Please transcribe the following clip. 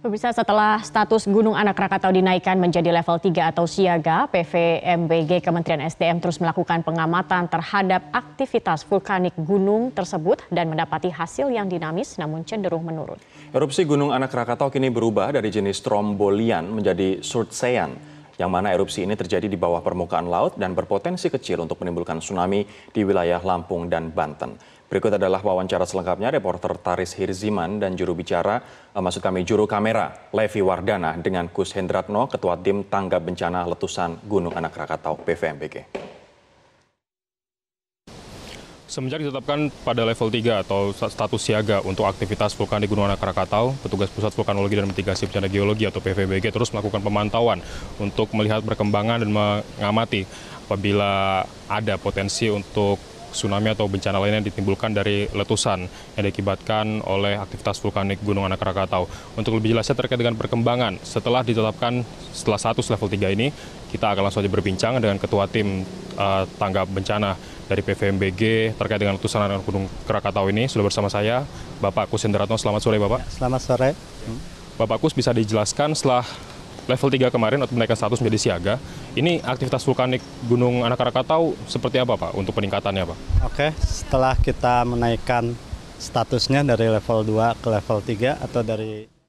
Pemirsa setelah status Gunung Anak Rakatau dinaikkan menjadi level 3 atau siaga, PVMBG Kementerian SDM terus melakukan pengamatan terhadap aktivitas vulkanik gunung tersebut dan mendapati hasil yang dinamis namun cenderung menurun. Erupsi Gunung Anak Rakatau kini berubah dari jenis trombolian menjadi surtsean, yang mana erupsi ini terjadi di bawah permukaan laut dan berpotensi kecil untuk menimbulkan tsunami di wilayah Lampung dan Banten. Berikut adalah wawancara selengkapnya reporter Taris Hirziman dan juru bicara, eh, maksud kami juru kamera, Levi Wardana dengan Kus Hendratno, Ketua Tim Tanggap Bencana Letusan Gunung Anak Rakatau PVMBG. Semenjak ditetapkan pada level 3 atau status siaga untuk aktivitas vulkan di Gunung Anak Krakatau, petugas Pusat Vulkanologi dan Mitigasi Bencana Geologi atau PVBG terus melakukan pemantauan untuk melihat perkembangan dan mengamati apabila ada potensi untuk tsunami atau bencana lain yang ditimbulkan dari letusan yang diakibatkan oleh aktivitas vulkanik Gunung Anak Krakatau. Untuk lebih jelasnya terkait dengan perkembangan setelah ditetapkan setelah status level 3 ini, kita akan langsung saja berbincang dengan Ketua Tim uh, Tanggap Bencana dari PVMBG terkait dengan letusan anak Gunung Krakatau ini. Sudah bersama saya, Bapak Kus Selamat sore, Bapak. Selamat sore. Bapak Kus, bisa dijelaskan setelah level 3 kemarin atau menaikkan status menjadi siaga. Ini aktivitas vulkanik Gunung Anak Krakatau seperti apa Pak untuk peningkatannya Pak? Oke, setelah kita menaikkan statusnya dari level 2 ke level 3 atau dari